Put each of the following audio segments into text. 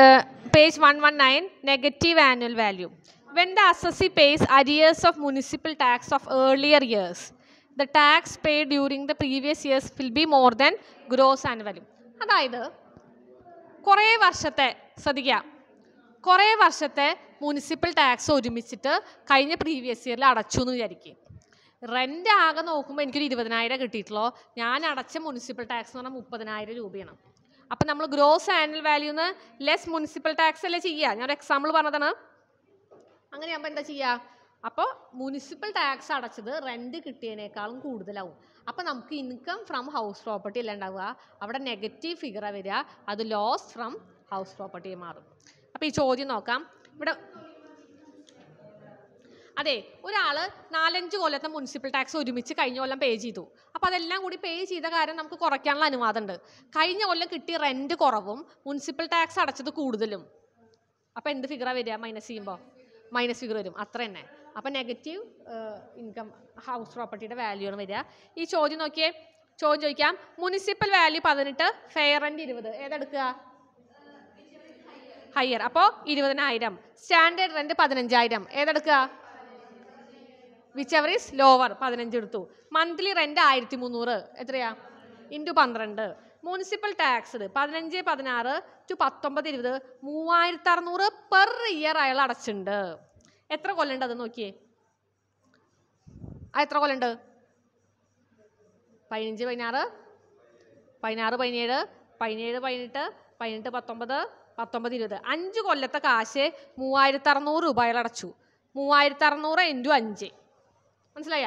uh, page 119 negative annual value when the assessee pays arrears of municipal tax of earlier years the tax paid during the previous years will be more than gross annual value അതായത് കുറേ വർഷത്തെ ശ്രദ്ധിക്കുക കുറേ വർഷത്തെ municipal tax ഒരുമിച്ചിട്ട് കഴിഞ്ഞ previous ഇയറിൽ അടച്ചു എന്ന് വിചാരിക്കും റെൻ്റ് ആകെ നോക്കുമ്പോൾ എനിക്കൊരു ഇരുപതിനായിരം കിട്ടിയിട്ടുള്ളൂ ഞാൻ അടച്ച മുനിസിപ്പൽ ടാക്സ് എന്ന് പറഞ്ഞാൽ മുപ്പതിനായിരം രൂപയാണ് അപ്പം നമ്മൾ ഗ്രോസ് ആനുവൽ വാല്യൂന്ന് ലെസ് മുനിസിപ്പൽ ടാക്സ് അല്ലേ ചെയ്യുക ഞാനൊരു എക്സാമ്പിൾ പറഞ്ഞതാണ് അങ്ങനെയാകുമ്പോൾ എന്താ ചെയ്യുക അപ്പോൾ മുനിസിപ്പൽ ടാക്സ് അടച്ചത് റെൻറ്റ് കിട്ടിയതിനേക്കാളും കൂടുതലാവും അപ്പോൾ നമുക്ക് ഇൻകം ഫ്രം ഹൗസ് പ്രോപ്പർട്ടി അല്ല ഉണ്ടാവുക അവിടെ നെഗറ്റീവ് ഫിഗറാണ് വരിക അത് ലോസ് ഫ്രം ഹൗസ് പ്രോപ്പർട്ടി മാറും അപ്പോൾ ഈ ചോദ്യം നോക്കാം ഇവിടെ അതെ ഒരാൾ നാലഞ്ച് കൊല്ലത്തെ മുനിസിപ്പൽ ടാക്സ് ഒരുമിച്ച് കഴിഞ്ഞ കൊല്ലം പേ ചെയ്തു അപ്പോൾ അതെല്ലാം കൂടി പേ ചെയ്ത കാര്യം നമുക്ക് കുറയ്ക്കാനുള്ള അനുവാദമുണ്ട് കഴിഞ്ഞ കൊല്ലം കിട്ടിയ റെൻറ്റ് കുറവും മുനിസിപ്പൽ ടാക്സ് അടച്ചത് കൂടുതലും അപ്പോൾ എന്ത് ഫിഗറാണ് വരിക മൈനസ് ചെയ്യുമ്പോൾ മൈനസ് ഫിഗർ വരും അത്ര തന്നെ അപ്പോൾ നെഗറ്റീവ് ഇൻകം ഹൗസ് പ്രോപ്പർട്ടിയുടെ വാല്യൂ ആണ് വരിക ഈ ചോദ്യം നോക്കിയേ ചോദ്യം ചോദിക്കാം മുനിസിപ്പൽ വാല്യൂ പതിനെട്ട് ഫെയർ റെൻറ്റ് ഇരുപത് ഏതെടുക്കുക ഹയർ അപ്പോൾ ഇരുപതിനായിരം സ്റ്റാൻഡേർഡ് റെൻറ്റ് പതിനഞ്ചായിരം ഏതെടുക്കുക വിച്ച് എവർ ഈസ് ലോവർ പതിനഞ്ച് എടുത്തു മന്ത്ലി റെൻ്റ് ആയിരത്തി മുന്നൂറ് എത്രയാ ഇൻറ്റു പന്ത്രണ്ട് മുനിസിപ്പൽ ടാക്സ് പതിനഞ്ച് പതിനാറ് ടു പത്തൊമ്പത് ഇരുപത് മൂവായിരത്തി അറുന്നൂറ് പെർ ഇയർ അയാൾ അടച്ചിട്ടുണ്ട് എത്ര കൊല്ലുണ്ട് അത് നോക്കിയേ എത്ര കൊല്ലുണ്ട് പതിനഞ്ച് പതിനാറ് പതിനാറ് പതിനേഴ് പതിനേഴ് പതിനെട്ട് പതിനെട്ട് പത്തൊമ്പത് പത്തൊമ്പത് ഇരുപത് അഞ്ച് കൊല്ലത്തെ കാശ് മൂവായിരത്തി അറുന്നൂറ് രൂപ അയാൾ അടച്ചു മൂവായിരത്തി അറുന്നൂറ് ഇൻറ്റു അഞ്ച് മനസ്സിലായ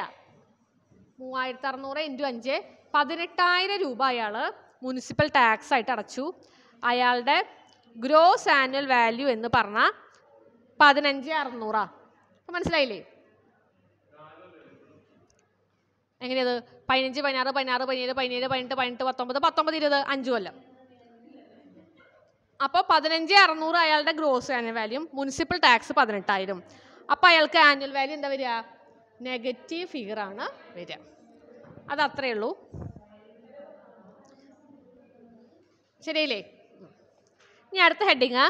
മൂവായിരത്തി അറുന്നൂറ് ഇൻറ്റു അഞ്ച് പതിനെട്ടായിരം രൂപ അയാൾ മുനിസിപ്പൽ ടാക്സ് ആയിട്ട് അടച്ചു അയാളുടെ ഗ്രോസ് ആനുവൽ വാല്യൂ എന്ന് പറഞ്ഞാൽ പതിനഞ്ച് അറുന്നൂറാ അപ്പം മനസ്സിലായില്ലേ എങ്ങനെയത് പതിനഞ്ച് പതിനാറ് പതിനാറ് പതിനേഴ് പതിനേഴ് പതിനെട്ട് പതിനെട്ട് പത്തൊമ്പത് പത്തൊമ്പത് ഇരുപത് അഞ്ച് കൊല്ലം അപ്പോൾ പതിനഞ്ച് അറുന്നൂറ് അയാളുടെ gross annual value municipal tax പതിനെട്ടായിരം അപ്പോൾ അയാൾക്ക് ആനുവൽ വാല്യൂ എന്താ വരിക നെഗറ്റീവ് ഫിഗറാണ് വരിക അത് അത്രയേ ഉള്ളൂ ശരിയല്ലേ ഇനി അടുത്ത heading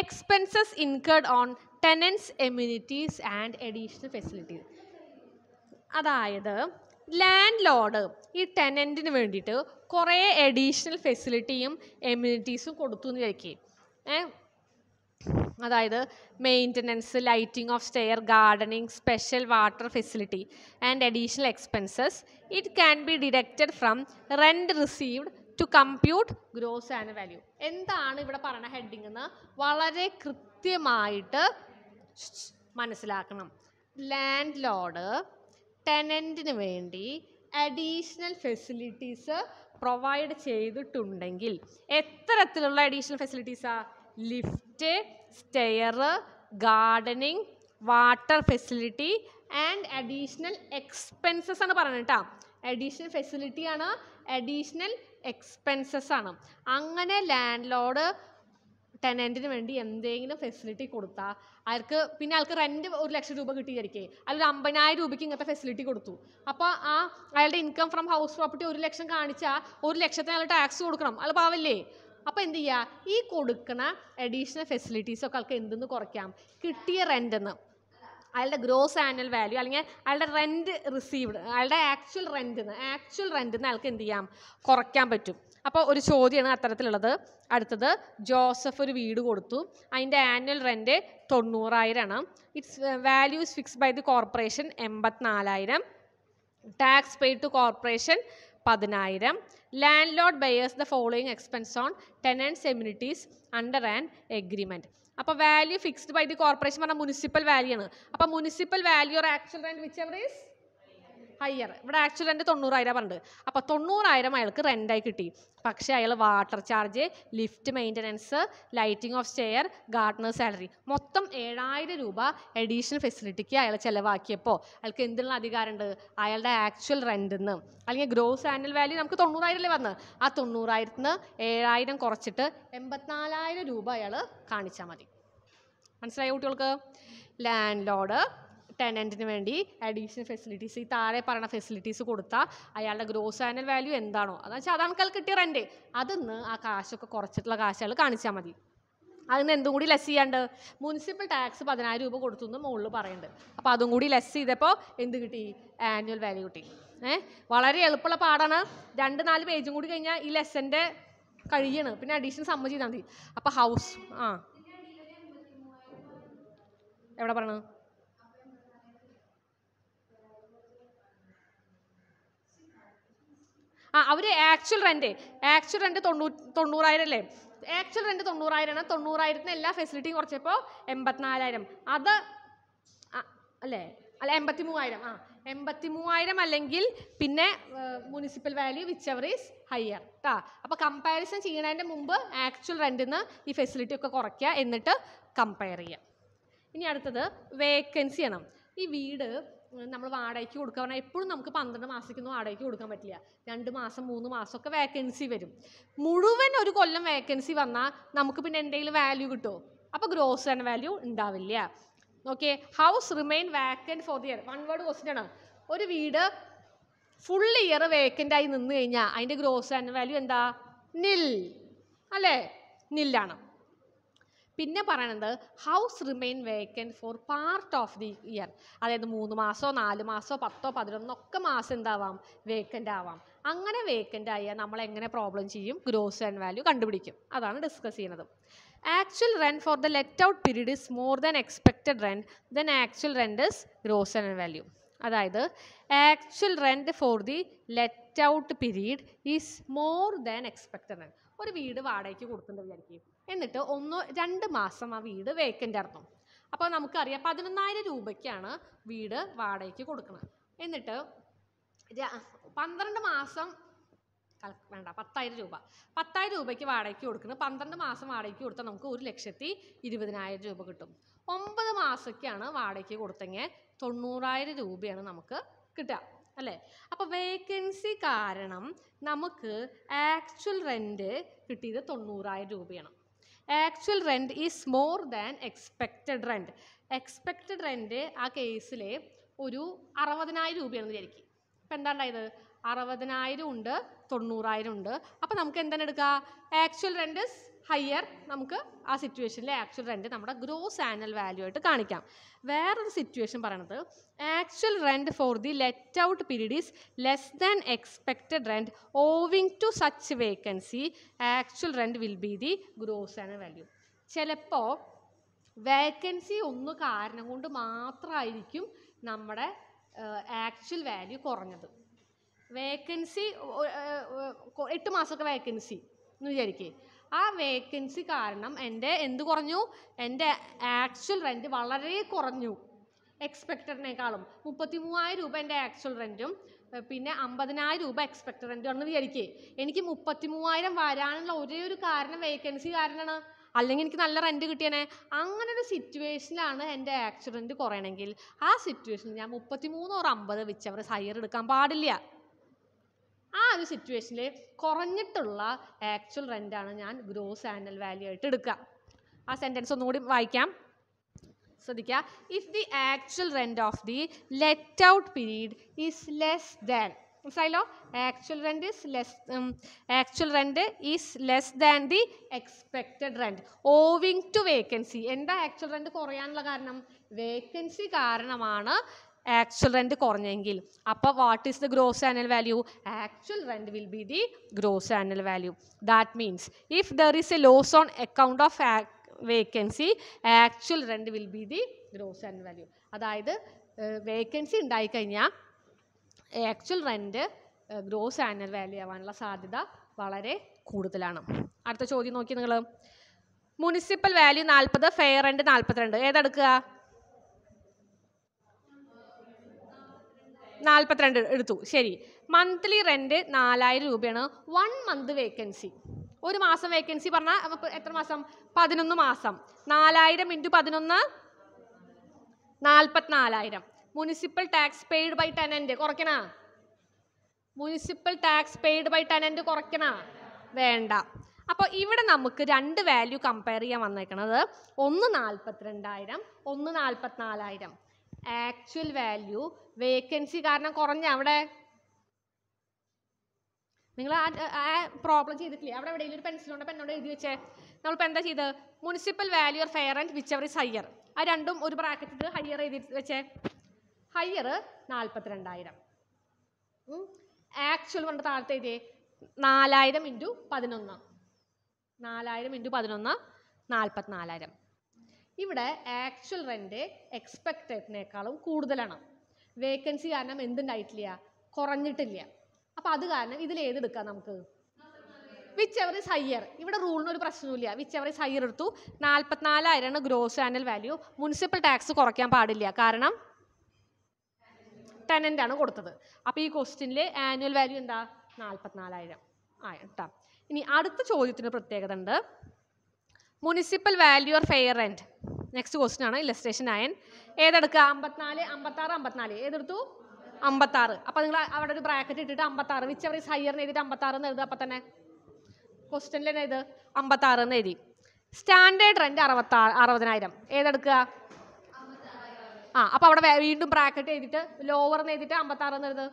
expenses incurred on tenants amenities and additional facilities അതായത് ലാൻഡ് ലോഡ് ഈ ടെനൻറ്റിന് വേണ്ടിയിട്ട് കുറേ എഡീഷണൽ ഫെസിലിറ്റിയും എമ്യൂണിറ്റീസും കൊടുത്തു എന്ന് വിചാരിക്കുക ഏഹ് അതായത് maintenance lighting of stair gardening special water facility and additional expenses it can be deducted from rent received to compute gross and value എന്താണ് ഇവിടെ പറയുന്ന ഹെഡിങ് എന്ന് വളരെ കൃത്യമായിട്ട് മനസ്സിലാക്കണം ലാൻഡ് ലോഡ് ടെനൻറ്റിന് വേണ്ടി അഡീഷണൽ ഫെസിലിറ്റീസ് പ്രൊവൈഡ് ചെയ്തിട്ടുണ്ടെങ്കിൽ എത്തരത്തിലുള്ള അഡീഷണൽ ഫെസിലിറ്റീസാണ് lift stair gardening water facility and additional expenses ആണ് പറയുന്നത് കേട്ടോ അഡീഷണൽ ഫെസിലിറ്റി ആണ് അഡീഷണൽ എക്സ്പെൻസസ് ആണ് അങ്ങനെ ലാൻഡ് ലോഡ് ടെനൻറ്റിന് വേണ്ടി എന്തെങ്കിലും ഫെസിലിറ്റി കൊടുത്താൽ അവർക്ക് പിന്നെ ആൾക്ക് റെൻറ്റ് ഒരു ലക്ഷം രൂപ കിട്ടിയായിരിക്കേ അല്ലെങ്കിൽ അമ്പതിനായിരം രൂപയ്ക്ക് ഇങ്ങനത്തെ ഫെസിലിറ്റി കൊടുത്തു അപ്പോൾ ആ അയാളുടെ ഇൻകം ഫ്രം ഹൗസ് പ്രോപ്പർട്ടി ഒരു ലക്ഷം കാണിച്ചാൽ ഒരു ലക്ഷത്തിന് അയാൾ ടാക്സ് കൊടുക്കണം അല്ല പാവല്ലേ അപ്പോൾ എന്ത് ചെയ്യുക ഈ കൊടുക്കണ അഡീഷണൽ ഫെസിലിറ്റീസ് ഒക്കെ ആൾക്ക് എന്തെന്ന് കുറയ്ക്കാം കിട്ടിയ റെൻ്റെന്ന് അയാളുടെ ഗ്രോസ് ആനുവൽ വാല്യൂ അല്ലെങ്കിൽ അയാളുടെ റെൻറ്റ് റിസീവ്ഡ് അയാളുടെ ആക്ച്വൽ റെൻറ്റിന്ന് ആക്ച്വൽ റെൻറ്റിന്ന് അയാൾക്ക് എന്ത് ചെയ്യാം കുറയ്ക്കാൻ പറ്റും അപ്പോൾ ഒരു ചോദ്യമാണ് അത്തരത്തിലുള്ളത് അടുത്തത് ജോസഫ് ഒരു വീട് കൊടുത്തു അതിൻ്റെ ആനുവൽ റെൻറ്റ് തൊണ്ണൂറായിരമാണ് it's values fixed by the corporation എൺപത്തിനാലായിരം ടാക്സ് പെയ്ഡ് ടു കോർപ്പറേഷൻ പതിനായിരം landlord bears the following expense on tenants amenities under and agreement അപ്പോൾ value fixed by the corporation പറഞ്ഞാൽ മുനിസിപ്പൽ വാല്യൂ ആണ് അപ്പോൾ municipal value or actual rent whichever is higher ഇവിടെ actual എൻ്റെ തൊണ്ണൂറായിരം പറഞ്ഞത് അപ്പോൾ തൊണ്ണൂറായിരം അയാൾക്ക് റെൻ്റായി കിട്ടി പക്ഷേ അയാൾ water charge lift maintenance lighting of stair gardener salary മൊത്തം ഏഴായിരം രൂപ എഡീഷണൽ ഫെസിലിറ്റിക്ക് അയാൾ ചിലവാക്കിയപ്പോൾ അയാൾക്ക് എന്തിനുള്ള അധികാരമുണ്ട് അയാളുടെ ആക്ച്വൽ റെൻ്റ് നിന്ന് അല്ലെങ്കിൽ ഗ്രോസ് ആനുവൽ വാല്യൂ നമുക്ക് തൊണ്ണൂറായിരമല്ലേ വന്ന് ആ തൊണ്ണൂറായിരത്തിന് ഏഴായിരം കുറച്ചിട്ട് എൺപത്തിനാലായിരം രൂപ അയാൾ കാണിച്ചാൽ മതി മനസ്സിലായോ കുട്ടികൾക്ക് ലാൻഡ് ലോഡ് ടെനൻറ്റിന് വേണ്ടി അഡീഷണൽ ഫെസിലിറ്റീസ് ഈ താഴെ പറയുന്ന ഫെസിലിറ്റീസ് കൊടുത്താൽ അയാളുടെ ഗ്രോസ് ആനുവൽ വാല്യൂ എന്താണോ അതെന്ന് വെച്ചാൽ അതാണ് അയാൾ കിട്ടിയ റെൻറ്റ് അതിന്ന് ആ കാശൊക്കെ കുറച്ചിട്ടുള്ള കാശ് അയാൾ കാണിച്ചാൽ മതി അതിന് എന്തും കൂടി ലെസ് ചെയ്യാണ്ട് മുനിസിപ്പൽ ടാക്സ് പതിനായിരം രൂപ കൊടുത്തു എന്ന് മുകളിൽ പറയുന്നുണ്ട് അപ്പോൾ അതും കൂടി ലെസ് ചെയ്തപ്പോൾ എന്ത് കിട്ടി ആനുവൽ വാല്യൂ കിട്ടി ഏഹ് വളരെ എളുപ്പമുള്ള പാടാണ് രണ്ട് നാല് പേജും കൂടി കഴിഞ്ഞാൽ ഈ ലെസൻ്റെ കഴിയണം പിന്നെ അഡീഷൻ സമ്മ ചെയ്താൽ മതി അപ്പോൾ ഹൗസ് ആ എവിടെ പറയുന്നു അവർ ആക്ച്വൽ റെൻറ്റ് ആക്ച്വൽ റെൻറ്റ് തൊണ്ണൂറ്റി തൊണ്ണൂറായിരം അല്ലേ ആക്ച്വൽ റെൻറ്റ് തൊണ്ണൂറായിരമാണ് തൊണ്ണൂറായിരത്തിന് എല്ലാ ഫെസിലിറ്റിയും കുറച്ചപ്പോൾ എൺപത്തിനാലായിരം അത് അല്ലേ അല്ല എൺപത്തി മൂവായിരം ആ എൺപത്തി മൂവായിരം അല്ലെങ്കിൽ പിന്നെ municipal value whichever is higher കേട്ടോ അപ്പോൾ കമ്പാരിസൺ ചെയ്യുന്നതിൻ്റെ മുമ്പ് ആക്ച്വൽ റെൻറ്റിന്ന് ഈ ഫെസിലിറ്റി ഒക്കെ കുറയ്ക്കുക എന്നിട്ട് കമ്പയർ ചെയ്യുക ഇനി അടുത്തത് വേക്കൻസി ആണ് ഈ വീട് നമ്മൾ വാടകയ്ക്ക് കൊടുക്കുക പറഞ്ഞാൽ എപ്പോഴും നമുക്ക് പന്ത്രണ്ട് മാസത്തേക്കൊന്നും വാടകയ്ക്ക് കൊടുക്കാൻ പറ്റില്ല രണ്ട് മാസം മൂന്ന് മാസമൊക്കെ വേക്കൻസി വരും മുഴുവൻ ഒരു കൊല്ലം വേക്കൻസി വന്നാൽ നമുക്ക് പിന്നെ എന്തെങ്കിലും വാല്യൂ കിട്ടുമോ അപ്പോൾ ഗ്രോസ് ആൻഡ് വാല്യൂ ഉണ്ടാവില്ല okay house remain vacant for the one word question ആണ് ഒരു വീട് ഫുൾ ഇയർ വേക്കൻ്റ് ആയി നിന്ന് കഴിഞ്ഞാൽ അതിൻ്റെ ഗ്രോസ് ആൻഡ് വാല്യൂ എന്താ നിൽ അല്ലേ നില്ലാണ് പിന്നെ പറയണത് house remain vacant for part of the year അതായത് മൂന്ന് മാസമോ നാല് മാസമോ പത്തോ പതിനൊന്നോ ഒക്കെ മാസം എന്താവാം വേക്കൻ്റ് ആവാം അങ്ങനെ വേക്കൻ്റ് ആയാൽ നമ്മൾ എങ്ങനെ പ്രോബ്ലം ചെയ്യും ഗ്രോസ് ആൻഡ് വാല്യൂ കണ്ടുപിടിക്കും അതാണ് ഡിസ്കസ് ചെയ്യുന്നത് actual rent for the let out period is more than expected rent then actual rent is gross and value അതായത് actual rent for the let out period is more than expected rent ഒരു വീട് വാടകയ്ക്ക് കൊടുക്കുന്നത് വിചാരിക്കും എന്നിട്ട് ഒന്നോ രണ്ട് മാസം ആ വീട് വേക്കൻ്റ് ആയിരുന്നു അപ്പോൾ നമുക്കറിയാം പതിനൊന്നായിരം രൂപയ്ക്കാണ് വീട് വാടകയ്ക്ക് കൊടുക്കുന്നത് എന്നിട്ട് പന്ത്രണ്ട് മാസം വേണ്ട പത്തായിരം രൂപ പത്തായിരം രൂപയ്ക്ക് വാടകയ്ക്ക് കൊടുക്കുന്നത് പന്ത്രണ്ട് മാസം വാടകയ്ക്ക് കൊടുത്താൽ നമുക്ക് ഒരു ലക്ഷത്തി ഇരുപതിനായിരം രൂപ കിട്ടും ഒമ്പത് മാസത്തേക്കാണ് വാടകയ്ക്ക് കൊടുത്തെങ്കിൽ തൊണ്ണൂറായിരം രൂപയാണ് നമുക്ക് കിട്ടുക അല്ലേ അപ്പോൾ വേക്കൻസി കാരണം നമുക്ക് ആക്ച്വൽ റെൻറ്റ് കിട്ടിയത് തൊണ്ണൂറായിരം രൂപയാണ് actual rent is more than expected rent expected rent ആ കേസിലെ ഒരു അറുപതിനായിരം രൂപയാണെന്ന് വിചാരിക്കും അപ്പം എന്താണ്ടായത് അറുപതിനായിരം ഉണ്ട് തൊണ്ണൂറായിരം ഉണ്ട് അപ്പോൾ നമുക്ക് എന്താണ് എടുക്കുക ആക്ച്വൽ റെൻറ്റ് ഹയ്യർ നമുക്ക് ആ സിറ്റുവേഷനിലെ ആക്ച്വൽ റെൻറ്റ് നമ്മുടെ ഗ്രോസ് ആനുവൽ വാല്യൂ ആയിട്ട് കാണിക്കാം വേറൊരു സിറ്റുവേഷൻ പറയണത് actual rent for the let out period is less than expected rent owing to such vacancy actual rent will be the gross annual value ചിലപ്പോൾ vacancy ഒന്ന് കാരണം കൊണ്ട് മാത്രമായിരിക്കും നമ്മുടെ ആക്ച്വൽ വാല്യൂ കുറഞ്ഞത് വേക്കൻസി എട്ട് മാസമൊക്കെ വേക്കൻസി എന്ന് വിചാരിക്കേ ആ വേക്കൻസി കാരണം എൻ്റെ എന്ത് കുറഞ്ഞു എൻ്റെ ആക്ച്വൽ റെൻറ്റ് വളരെ കുറഞ്ഞു എക്സ്പെക്ടറിനേക്കാളും മുപ്പത്തി മൂവായിരം രൂപ എൻ്റെ ആക്ച്വൽ റെൻറ്റും പിന്നെ അമ്പതിനായിരം രൂപ എക്സ്പെക്റ്റഡ് റെൻറ്റും ആണെന്ന് വിചാരിക്കേ എനിക്ക് മുപ്പത്തി മൂവായിരം വരാനുള്ള ഒരേ ഒരു കാരണം വേക്കൻസി കാരണമാണ് അല്ലെങ്കിൽ എനിക്ക് നല്ല റെൻറ്റ് കിട്ടിയനെ അങ്ങനെ ഒരു സിറ്റുവേഷനിലാണ് എൻ്റെ ആക്സിഡൻറ്റ് കുറയണമെങ്കിൽ ആ സിറ്റുവേഷനിൽ ഞാൻ മുപ്പത്തി ഓർ അമ്പത് വെച്ച് അവർ ഹയർ എടുക്കാൻ പാടില്ല ആ ഒരു സിറ്റുവേഷനിൽ കുറഞ്ഞിട്ടുള്ള ആക്ച്വൽ റെൻ്റാണ് ഞാൻ ഗ്രോസ് ആനുവൽ വാല്യൂ ആയിട്ട് എടുക്കുക ആ സെൻറ്റൻസ് ഒന്നുകൂടി വായിക്കാം ശ്രദ്ധിക്കുക if the actual rent of the let out period is less than മനസ്സിലായല്ലോ actual rent is less actual rent is less than the expected rent owing to vacancy എന്താ actual rent കുറയാനുള്ള കാരണം വേക്കൻസി കാരണമാണ് actual rent കുറഞ്ഞെങ്കിൽ അപ്പോൾ what is the gross annual value actual rent will be the gross annual value that means if there is a loss on account of vacancy actual rent will be the gross annual value അതായത് vacancy ഉണ്ടായിക്കഴിഞ്ഞാൽ actual rent gross annual value ആവാനുള്ള സാധ്യത വളരെ കൂടുതലാണ് അടുത്ത ചോദ്യം നോക്കി നിങ്ങൾ മുനിസിപ്പൽ വാല്യൂ നാൽപ്പത് ഫെയർ റെൻറ്റ് നാൽപ്പത്തിരണ്ട് ഏതെടുക്കുക നാൽപ്പത്തിരണ്ട് എടുത്തു ശരി മന്ത്ലി റെൻറ്റ് നാലായിരം രൂപയാണ് വൺ മന്ത് വേക്കൻസി ഒരു മാസം വേക്കൻസി പറഞ്ഞാൽ എത്ര മാസം പതിനൊന്ന് മാസം നാലായിരം ഇൻറ്റു പതിനൊന്ന് നാൽപ്പത്തിനാലായിരം municipal tax paid by tenant കുറയ്ക്കണ municipal tax paid by tenant കുറയ്ക്കണ വേണ്ട അപ്പോൾ ഇവിടെ നമുക്ക് രണ്ട് വാല്യൂ കമ്പയർ ചെയ്യാൻ വന്നേക്കണത് ഒന്ന് നാൽപ്പത്തിരണ്ടായിരം ഒന്ന് നാൽപ്പത്തിനാലായിരം ആക്ച്വൽ വാല്യൂ വേക്കൻസി കാരണം കുറഞ്ഞ അവിടെ നിങ്ങൾ ആ പ്രോബ്ലം ചെയ്തിട്ടില്ലേ അവിടെ എവിടെയെങ്കിലും ഒരു പെൻസിലോണ്ട് പെണ്ണോട് എഴുതി വെച്ചേ നമ്മളിപ്പോൾ എന്താ ചെയ്ത് municipal value or fair and whichever is higher ആ രണ്ടും ഒരു ബ്രാക്കറ്റിൽ ഹയർ എഴുതി വെച്ചേ ഹയർ നാൽപ്പത്തിരണ്ടായിരം ആക്ച്വൽ പറഞ്ഞ താഴത്തെ എഴുതിയേ നാലായിരം ഇൻറ്റു പതിനൊന്ന് നാലായിരം ഇൻറ്റു പതിനൊന്ന് നാൽപ്പത്തിനാലായിരം ഇവിടെ ആക്ച്വൽ റെൻറ്റ് എക്സ്പെക്റ്റഡിനേക്കാളും കൂടുതലാണ് വേക്കൻസി കാരണം എന്തുണ്ടായിട്ടില്ല കുറഞ്ഞിട്ടില്ല അപ്പോൾ അത് കാരണം ഇതിൽ ഏതെടുക്കാം നമുക്ക് വിച്ച് എവർ ഇസ് ഹയ്യർ ഇവിടെ റൂളിന് ഒരു ഇല്ല വിച്ച് എവർ ഇസ് ഹയ്യർ എടുത്തു നാൽപ്പത്തിനാലായിരമാണ് gross annual value municipal tax കുറയ്ക്കാൻ പാടില്ല കാരണം ടെനൻ്റ് ആണ് കൊടുത്തത് അപ്പോൾ ഈ ക്വസ്റ്റിനിലെ ആനുവൽ വാല്യൂ എന്താ നാൽപ്പത്തിനാലായിരം ട്ടാ ഇനി അടുത്ത ചോദ്യത്തിന് പ്രത്യേകത ഉണ്ട് municipal value or fair rent next question ആണ് ഇലസ്ട്രേഷൻ അയൻ ഏതെടുക്കുക അമ്പത്തിനാല് അമ്പത്താറ് അമ്പത്തിനാല് ഏതെടുത്തു അമ്പത്താറ് അപ്പോൾ നിങ്ങൾ അവിടെ ഒരു ബ്രാക്കറ്റ് ഇട്ടിട്ട് അമ്പത്താറ് വിച്ച് അവർ ഹയറിന് എഴുതിയിട്ട് അമ്പത്താറ് എന്ന് എഴുതുക അപ്പോൾ തന്നെ ക്വസ്റ്റ്യനിൽ തന്നെ ഇത് അമ്പത്താറ് എന്ന് എഴുതി സ്റ്റാൻഡേർഡ് റെൻറ്റ് അറുപത്താറ് അറുപതിനായിരം ഏതെടുക്കുക ആ അപ്പോൾ അവിടെ വീണ്ടും ബ്രാക്കറ്റ് എഴുതിയിട്ട് ലോവർ എന്ന് എഴുതിയിട്ട് അമ്പത്താറ് എന്ന് എഴുതുക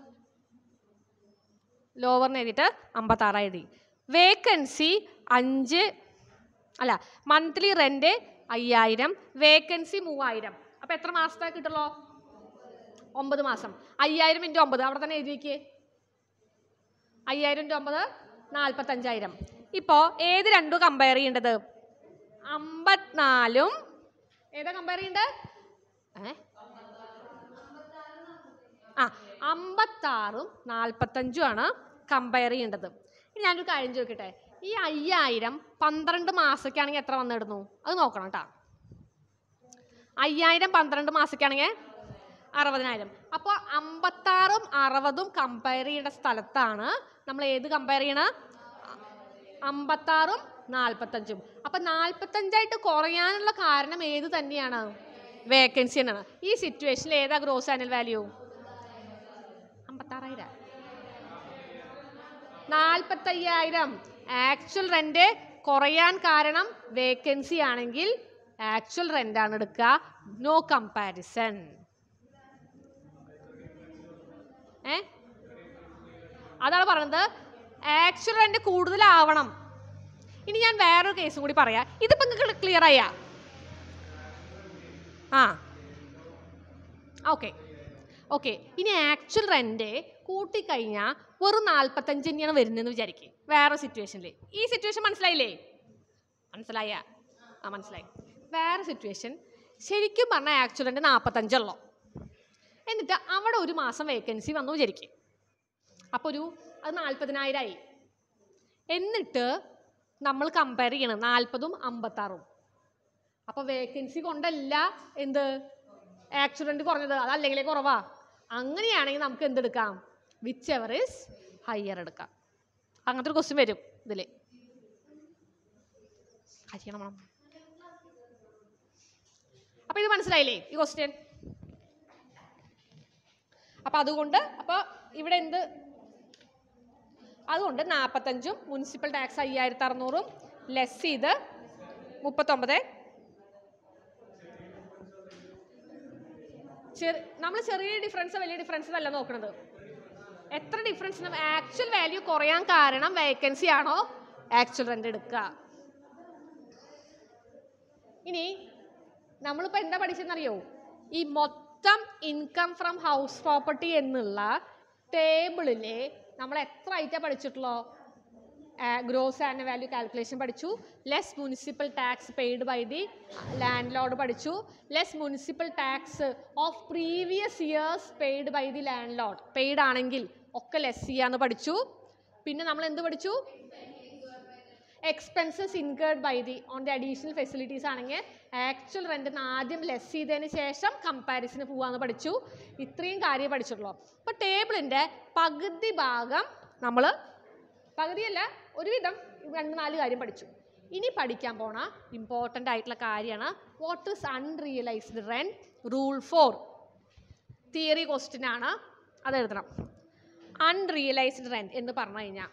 ലോവർ എന്ന് എഴുതിയിട്ട് അമ്പത്താറ് എഴുതി വേക്കൻസി അഞ്ച് അല്ല മന്ത്ലി റെന്റ് അയ്യായിരം വേക്കൻസി മൂവായിരം അപ്പൊ എത്ര മാസത്തെ കിട്ടുള്ളൂ ഒമ്പത് മാസം അയ്യായിരം ഇൻറ്റു ഒമ്പത് അവിടെ തന്നെ എഴുതി അയ്യായിരം ഇൻറ്റു ഒമ്പത് നാൽപ്പത്തഞ്ചായിരം ഇപ്പോ ഏത് രണ്ടും കമ്പയർ ചെയ്യേണ്ടത് അമ്പത്തിനാലും ഏതാ കമ്പയർ ചെയ്യേണ്ടത് ആ അമ്പത്താറും നാൽപ്പത്തഞ്ചും ആണ് കമ്പയർ ചെയ്യേണ്ടത് ഇനി ഞാനൊരു കാര്യം ചോദിക്കട്ടെ ഈ അയ്യായിരം പന്ത്രണ്ട് മാസക്കാണെങ്കിൽ എത്ര വന്നിടുന്നു അത് നോക്കണം കേട്ടോ അയ്യായിരം പന്ത്രണ്ട് മാസക്കാണെങ്കിൽ അറുപതിനായിരം അപ്പോൾ അമ്പത്താറും അറുപതും കമ്പയർ ചെയ്യേണ്ട സ്ഥലത്താണ് നമ്മൾ ഏത് കമ്പയർ ചെയ്യണം അമ്പത്താറും നാൽപ്പത്തഞ്ചും അപ്പം നാൽപ്പത്തഞ്ചായിട്ട് കുറയാനുള്ള കാരണം ഏത് തന്നെയാണ് വേക്കൻസി തന്നെയാണ് ഈ സിറ്റുവേഷനിൽ ഏതാ ഗ്രോസ് ആനുവൽ വാല്യൂ അമ്പത്താറായിരം നാൽപ്പത്തയ്യായിരം ആക്ച്വൽ റെൻറ്റ് കുറയാൻ കാരണം വേക്കൻസി ആണെങ്കിൽ ആക്ച്വൽ ആണ് എടുക്കുക നോ കമ്പാരിസൺ ഏ അതാണ് പറയുന്നത് ആക്ച്വൽ റെൻ്റ് കൂടുതലാവണം ഇനി ഞാൻ വേറൊരു കേസും കൂടി പറയാം ഇതിപ്പോൾ നിങ്ങൾക്ക് ക്ലിയർ ആയാ ആ ഓക്കെ ഓക്കെ ഇനി ആക്ച്വൽ റെൻ്റ് കൂട്ടിക്കഴിഞ്ഞാൽ വെറും നാൽപ്പത്തഞ്ച് തന്നെയാണ് വരുന്നതെന്ന് വിചാരിക്കുക വേറെ സിറ്റുവേഷനിൽ ഈ സിറ്റുവേഷൻ മനസ്സിലായില്ലേ മനസ്സിലായ ആ മനസ്സിലായി വേറെ സിറ്റുവേഷൻ ശരിക്കും പറഞ്ഞാൽ ആക്ച്വലൻ്റെ നാൽപ്പത്തഞ്ചുള്ളോ എന്നിട്ട് അവിടെ ഒരു മാസം വേക്കൻസി വന്നു വിചാരിക്കും അപ്പോൾ ഒരു അത് നാൽപ്പതിനായിരമായി എന്നിട്ട് നമ്മൾ കമ്പയർ ചെയ്യണം നാൽപ്പതും അമ്പത്താറും അപ്പോൾ വേക്കൻസി കൊണ്ടല്ല എന്ത് ആക്സിഡൻറ്റ് കുറഞ്ഞത് അതല്ലെങ്കിലേ കുറവാ അങ്ങനെയാണെങ്കിൽ നമുക്ക് എന്തെടുക്കാം വിച്ച് എവർ ഇസ് ഹയർ എടുക്കാം അങ്ങനത്തെ ഒരു ക്വസ്റ്റ്യൻ വരും ഇതില് അപ്പൊ ഇത് മനസ്സിലായില്ലേ ഈ ക്വസ്റ്റ്യൻ അപ്പൊ അതുകൊണ്ട് അപ്പൊ ഇവിടെ എന്ത് അതുകൊണ്ട് നാപ്പത്തഞ്ചും മുനിസിപ്പൽ ടാക്സ് അയ്യായിരത്തി അറുന്നൂറും ലെസ് ചെയ്ത് മുപ്പത്തൊമ്പത് ചെറു നമ്മൾ ചെറിയ ഡിഫറൻസ് വലിയ ഡിഫറൻസ് അല്ല നോക്കുന്നത് എത്ര ഡിഫറൻസ് ആക്ച്വൽ വാല്യൂ കുറയാൻ കാരണം വേക്കൻസി ആണോ ആക്ച്വൽ റെന്റ് എടുക്കുക ഇനി നമ്മളിപ്പോൾ എന്താ പഠിച്ചെന്നറിയോ ഈ മൊത്തം ഇൻകം ഫ്രം ഹൗസ് പ്രോപ്പർട്ടി എന്നുള്ള ടേബിളിൽ നമ്മൾ എത്ര ഐറ്റം പഠിച്ചിട്ടുള്ളോ ഗ്രോസ് ആൻഡ് വാല്യൂ കാൽക്കുലേഷൻ പഠിച്ചു less municipal tax paid by the landlord പഠിച്ചു less municipal tax of previous years paid by the landlord paid ആണെങ്കിൽ ഒക്കെ ലെസ് ചെയ്യാന്ന് പഠിച്ചു പിന്നെ നമ്മൾ എന്ത് പഠിച്ചു expenses incurred by the on the additional facilities ആണെങ്കിൽ ആക്ച്വൽ റെൻ്റ് ആദ്യം ലെസ് ചെയ്തതിന് ശേഷം കമ്പാരിസിന് പോവാന്ന് പഠിച്ചു ഇത്രയും കാര്യം പഠിച്ചിട്ടുള്ളൂ അപ്പോൾ ടേബിളിൻ്റെ പകുതി ഭാഗം നമ്മൾ പകുതിയല്ല ഒരുവിധം രണ്ട് നാല് കാര്യം പഠിച്ചു ഇനി പഠിക്കാൻ പോണ ഇമ്പോർട്ടൻ്റ് ആയിട്ടുള്ള കാര്യമാണ് what is unrealised rent rule for theory question ആണ് അത് എഴുതണം അൺറിയലൈസ്ഡ് റെൻറ്റ് എന്ന് പറഞ്ഞു കഴിഞ്ഞാൽ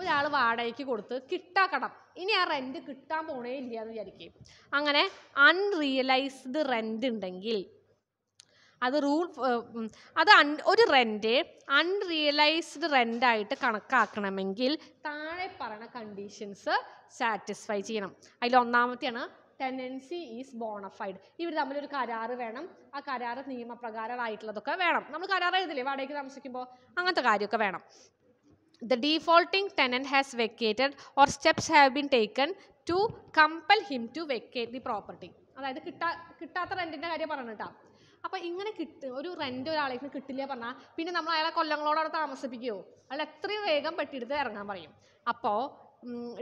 ഒരാൾ വാടകയ്ക്ക് കൊടുത്ത് കിട്ടാ കടം ഇനി ആ റെൻറ്റ് കിട്ടാൻ പോണേ ഇല്ല എന്ന് വിചാരിക്കും അങ്ങനെ അൺറിയലൈസ്ഡ് റെൻറ്റ് ഉണ്ടെങ്കിൽ അത് റൂൾ അത് ഒരു റെൻ്റ് അൺറിയലൈസ്ഡ് റെൻ്റായിട്ട് കണക്കാക്കണമെങ്കിൽ താഴെ പറയുന്ന കണ്ടീഷൻസ് സാറ്റിസ്ഫൈ ചെയ്യണം അതിൽ ഒന്നാമത്തെയാണ് ടെൻഡൻസി ഈസ് ബോണഫൈഡ് ഇവർ തമ്മിൽ ഒരു കരാറ് വേണം ആ കരാറ് നിയമപ്രകാരമായിട്ടുള്ളതൊക്കെ വേണം നമ്മൾ കരാർ എഴുതില്ലേ വാടകയ്ക്ക് താമസിക്കുമ്പോൾ അങ്ങനത്തെ കാര്യമൊക്കെ വേണം the defaulting tenant has vacated or steps have been taken to compel him to vacate the property അതായത് കിട്ടാ കിട്ടാത്ത റെൻറ്റിൻ്റെ കാര്യം പറഞ്ഞിട്ടാണ് അപ്പോൾ ഇങ്ങനെ കിട്ടും ഒരു റെൻ്റ് ഒരാളേക്ക് കിട്ടില്ല പറഞ്ഞാൽ പിന്നെ നമ്മൾ അയാളെ അവിടെ താമസിപ്പിക്കുവോ അയാൾ എത്രയും വേഗം പെട്ടിയെടുത്ത് ഇറങ്ങാൻ പറയും അപ്പോ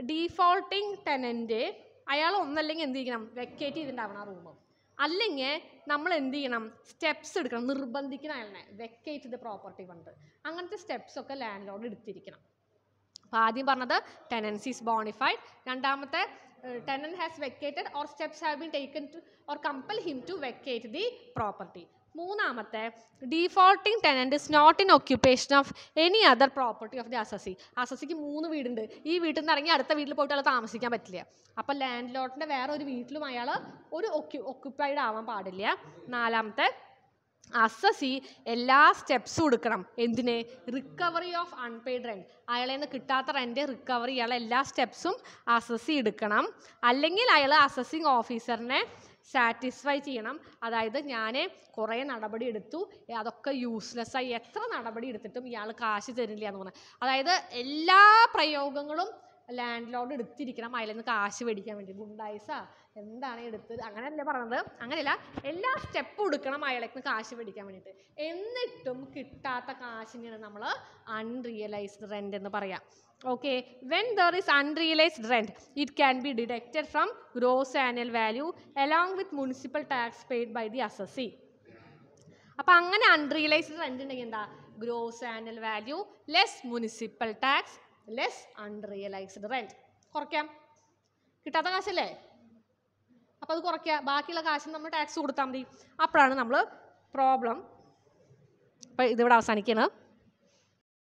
ഡീഫോൾട്ടിങ് ടെനൻറ്റ് അയാൾ ഒന്നല്ലെങ്കിൽ എന്ത് ചെയ്യണം വെക്കേറ്റ് ചെയ്തിട്ടുണ്ടാവണം ആ റൂം അല്ലെങ്കിൽ നമ്മൾ എന്ത് ചെയ്യണം സ്റ്റെപ്സ് എടുക്കണം നിർബന്ധിക്കണം അയാളെ വെക്കേറ്റ് ദ പ്രോപ്പർട്ടി ഫണ്ട് അങ്ങനത്തെ സ്റ്റെപ്സ് ഒക്കെ ലാൻഡ് ലോഡ് എടുത്തിരിക്കണം അപ്പോൾ ആദ്യം പറഞ്ഞത് ടെനൻസിസ് ബോണിഫൈഡ് രണ്ടാമത്തെ tenant has vacated or steps have been taken to or compel him to vacate the property മൂന്നാമത്തെ defaulting tenant is not in occupation of any other property of the assessee അസസിക്ക് മൂന്ന് വീടുണ്ട് ഈ വീട്ടിൽ നിന്ന് ഇറങ്ങി അടുത്ത വീട്ടിൽ പോയിട്ട് അയാൾ താമസിക്കാൻ പറ്റില്ല അപ്പോൾ ലാൻഡ് ലോട്ടിൻ്റെ വേറെ ഒരു വീട്ടിലും അയാൾ ഒരു ഒക്യു ഒക്യുപ്പൈഡ് ആവാൻ പാടില്ല നാലാമത്തെ അസസി എല്ലാ സ്റ്റെപ്സും എടുക്കണം എന്തിന് റിക്കവറി ഓഫ് അൺപെയ്ഡ് റെൻറ്റ് അയാളെ നിന്ന് കിട്ടാത്ത റെൻറ്റ് റിക്കവറി ഇയാൾ എല്ലാ സ്റ്റെപ്സും അസസി എടുക്കണം അല്ലെങ്കിൽ അയാൾ അസസിങ് ഓഫീസറിനെ സാറ്റിസ്ഫൈ ചെയ്യണം അതായത് ഞാൻ കുറേ നടപടി എടുത്തു അതൊക്കെ യൂസ്ലെസ് ആയി എത്ര നടപടി എടുത്തിട്ടും ഇയാൾ കാശ് തരില്ല എന്ന് പറഞ്ഞു അതായത് എല്ലാ പ്രയോഗങ്ങളും ലാൻഡ് ലോഡ് എടുത്തിരിക്കണം അതിൽ നിന്ന് കാശ് മേടിക്കാൻ വേണ്ടി ഗുണ്ടായിസ എന്താണ് എടുത്തത് അങ്ങനെയല്ല പറഞ്ഞത് അങ്ങനെയല്ല എല്ലാ സ്റ്റെപ്പും എടുക്കണം അയാളേക്ക് കാശ് പിടിക്കാൻ വേണ്ടിയിട്ട് എന്നിട്ടും കിട്ടാത്ത കാശിനാണ് നമ്മൾ അൺറിയലൈസ്ഡ് റെൻ്റ് എന്ന് പറയാം okay when there is unrealised rent it can be deducted from gross annual value along with municipal tax paid by the assessee അപ്പം അങ്ങനെ അൺറിയലൈസ്ഡ് റെൻ്റ് ഉണ്ടെങ്കിൽ എന്താ gross annual value less municipal tax less unrealised rent കുറയ്ക്കാം കിട്ടാത്ത കാശല്ലേ അപ്പോൾ അത് കുറയ്ക്കുക ബാക്കിയുള്ള കാശിന് നമ്മൾ ടാക്സ് കൊടുത്താൽ മതി അപ്പോഴാണ് നമ്മൾ പ്രോബ്ലം അപ്പോൾ ഇതിവിടെ അവസാനിക്കുന്നത്